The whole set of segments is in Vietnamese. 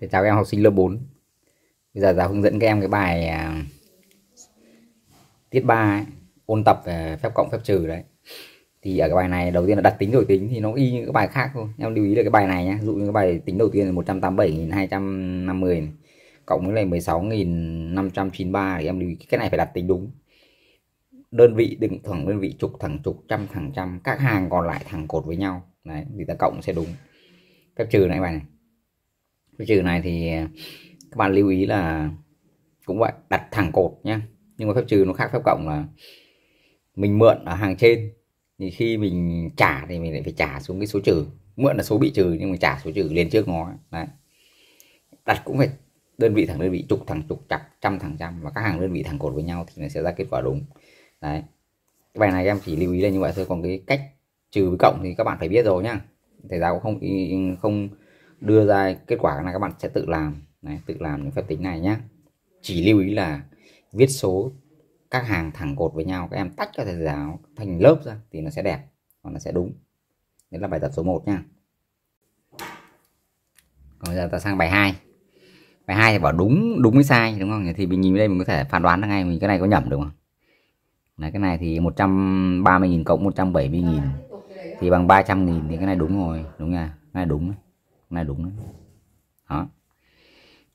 Thầy chào các em học sinh lớp 4 Bây giờ giáo hướng dẫn các em cái bài à, Tiết 3 ấy, Ôn tập về phép cộng phép trừ đấy Thì ở cái bài này đầu tiên là đặt tính đổi tính Thì nó y như các bài khác thôi Em lưu ý là cái bài này nhé Dụ như cái bài tính đầu tiên là 187.250 Cộng với lại 16.593 Thì em lưu ý cái này phải đặt tính đúng Đơn vị đừng thẳng đơn vị trục thẳng trục trăm thẳng trăm Các hàng còn lại thẳng cột với nhau Đấy, thì ta cộng sẽ đúng Phép trừ này bài này cái trừ này thì à, các bạn lưu ý là cũng vậy đặt thẳng cột nhé nhưng mà phép trừ nó khác phép cộng là mình mượn ở hàng trên thì khi mình trả thì mình lại phải trả xuống cái số trừ mượn là số bị trừ nhưng mà trả số trừ liền trước nó đấy đặt cũng phải đơn vị thẳng đơn vị chục thẳng chục chặt trăm thẳng trăm và các hàng đơn vị thẳng cột với nhau thì nó sẽ ra kết quả đúng đấy cái bài này em chỉ lưu ý là như vậy thôi còn cái cách trừ với cộng thì các bạn phải biết rồi nhá thầy giáo cũng không không đưa ra kết quả này các bạn sẽ tự làm Đấy, tự làm những phép tính này nhé chỉ lưu ý là viết số các hàng thẳng cột với nhau các em tách các thầy giáo thành lớp ra thì nó sẽ đẹp và nó sẽ đúng đấy là bài tập số 1 nha còn giờ ta sang bài 2 bài 2 thì bảo đúng đúng với sai đúng không thì mình nhìn đây mình có thể phán đoán là ngay mình cái này có nhầm đúng không Đấy, cái này thì 130.000 cộng 170.000 thì bằng 300.000 thì cái này đúng rồi đúng nha cái này đúng đấy cái này đúng đó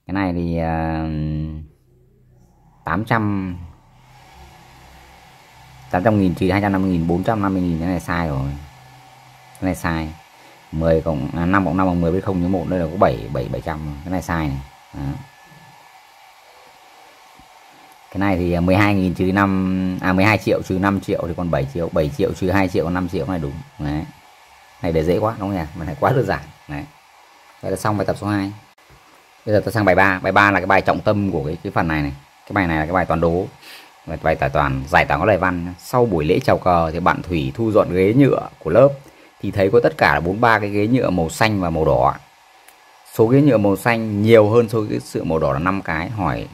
cái này thì à, tám trăm tám trăm nghìn trừ hai trăm năm mươi nghìn bốn trăm năm mươi nghìn cái này sai rồi cái này sai 10 cộng à, 5 cộng 5 bằng 10 với 0 với 1 đây là có 7 7 700 cái này sai này đó. cái này thì 12.000 à, trừ 5 à 12 triệu trừ 5 triệu thì còn 7 triệu 7 triệu trừ 2 triệu còn 5 triệu này đúng đấy này để dễ quá đúng không nhỉ mà này quá đơn giản đấy Vậy là xong bài tập số 2 Bây giờ tôi sang bài 3 Bài 3 là cái bài trọng tâm của cái, cái phần này này Cái bài này là cái bài toán đố Bài, bài tải toàn giải toán có lời văn Sau buổi lễ chào cờ thì bạn Thủy thu dọn ghế nhựa của lớp Thì thấy có tất cả là 43 cái ghế nhựa màu xanh và màu đỏ Số ghế nhựa màu xanh nhiều hơn số cái sự màu đỏ là 5 cái Hỏi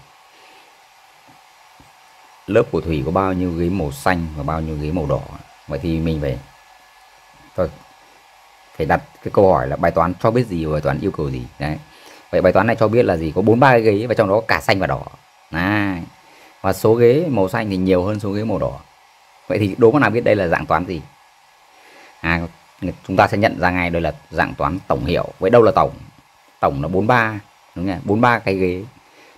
lớp của Thủy có bao nhiêu ghế màu xanh và bao nhiêu ghế màu đỏ Vậy thì mình phải Thôi phải đặt cái câu hỏi là bài toán cho biết gì và bài toán yêu cầu gì đấy vậy bài toán này cho biết là gì có bốn ba cái ghế và trong đó cả xanh và đỏ này và số ghế màu xanh thì nhiều hơn số ghế màu đỏ vậy thì đố có nào biết đây là dạng toán gì à, chúng ta sẽ nhận ra ngay đây là dạng toán tổng hiệu vậy đâu là tổng tổng là 43 đúng không 43 cái ghế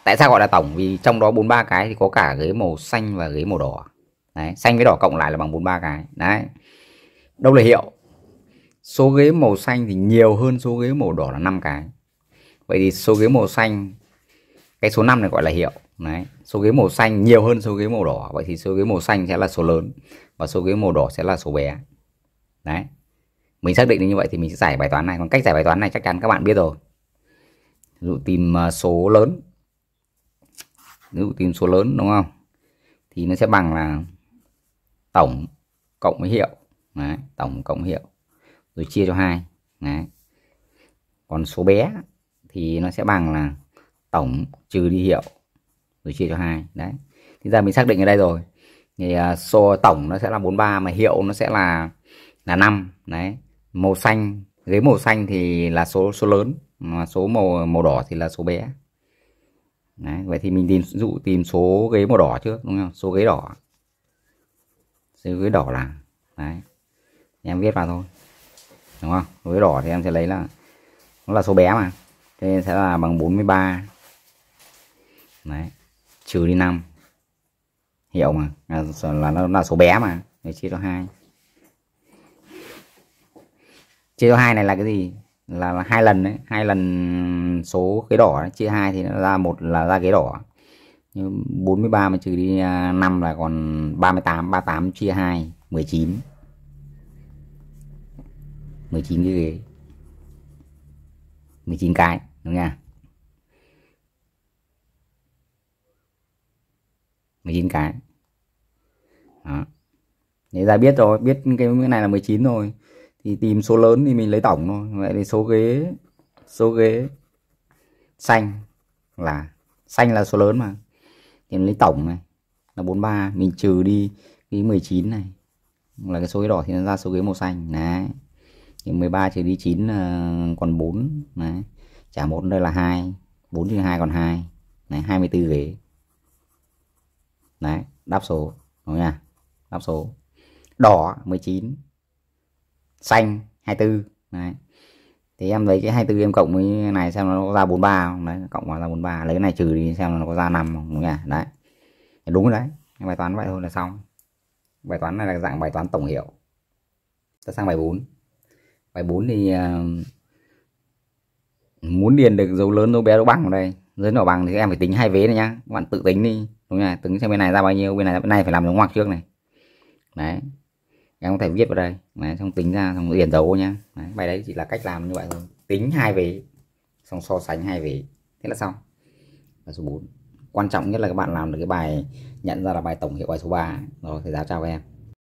tại sao gọi là tổng vì trong đó 43 cái thì có cả ghế màu xanh và ghế màu đỏ đấy xanh với đỏ cộng lại là bằng 43 cái đấy đâu là hiệu số ghế màu xanh thì nhiều hơn số ghế màu đỏ là 5 cái vậy thì số ghế màu xanh cái số 5 này gọi là hiệu đấy số ghế màu xanh nhiều hơn số ghế màu đỏ vậy thì số ghế màu xanh sẽ là số lớn và số ghế màu đỏ sẽ là số bé đấy mình xác định được như vậy thì mình sẽ giải bài toán này còn cách giải bài toán này chắc chắn các bạn biết rồi ví dụ tìm à, số lớn ví dụ tìm số lớn đúng không thì nó sẽ bằng là tổng cộng với hiệu đấy, tổng cộng hiệu rồi chia cho hai Đấy. còn số bé thì nó sẽ bằng là tổng trừ đi hiệu rồi chia cho hai đấy thì giờ mình xác định ở đây rồi thì à, số tổng nó sẽ là 43 mà hiệu nó sẽ là là 5 đấy màu xanh ghế màu xanh thì là số số lớn mà số màu màu đỏ thì là số bé đấy, vậy thì mình tìm dụ tìm số ghế màu đỏ trước đúng không số ghế đỏ số ghế đỏ là đấy em viết vào thôi đúng không với đỏ thì em sẽ lấy là nó là số bé mà thế sẽ là bằng 43 đấy trừ đi 5 hiểu mà à, là nó là số bé mà để chia cho hai chia cho hai này là cái gì là hai lần đấy hai lần số cái đỏ ấy. chia hai thì nó ra một là ra cái đỏ như 43 mà trừ đi 5 à, là còn 38 38 chia 2 19 19 cái ghế 19 cái đúng nha 19 cái đó Thế ra biết rồi, biết cái này là 19 rồi Thì tìm số lớn thì mình lấy tổng thôi Vậy thì số ghế Số ghế Xanh là Xanh là số lớn mà Thì mình lấy tổng này Là 43 Mình trừ đi cái 19 này Là cái số ghế đỏ thì nó ra số ghế màu xanh Đấy nhưng 13 trừ đi 9 là còn 4 đấy. trả 1 đây là 2 4 trừ 2 còn 2 đấy, 24 ghế đấy đáp số đúng nha đáp số đỏ 19 xanh 24 đấy thì em lấy cái 24 em cộng với này xem nó có ra 43 không đấy cộng vào ra 43 lấy cái này trừ đi xem nó có ra 5 không đúng nhỉ đấy đúng rồi đấy bài toán vậy thôi là xong bài toán này là dạng bài toán tổng hiệu ta sang bài 4 bài 4 thì uh, muốn điền được dấu lớn dấu bé dấu bằng ở đây dưới nhỏ bằng thì em phải tính hai vế này nhá các bạn tự tính đi đúng nhỉ tính xem bên này ra bao nhiêu bên này bên này phải làm đúng ngoặc trước này đấy em có thể viết vào đây đấy, xong tính ra xong điền dấu nhá đấy, bài đấy chỉ là cách làm như vậy thôi tính hai vế xong so sánh hai vế thế là xong là số 4 quan trọng nhất là các bạn làm được cái bài nhận ra là bài tổng hiệu bài số 3 rồi thì giáo chào các em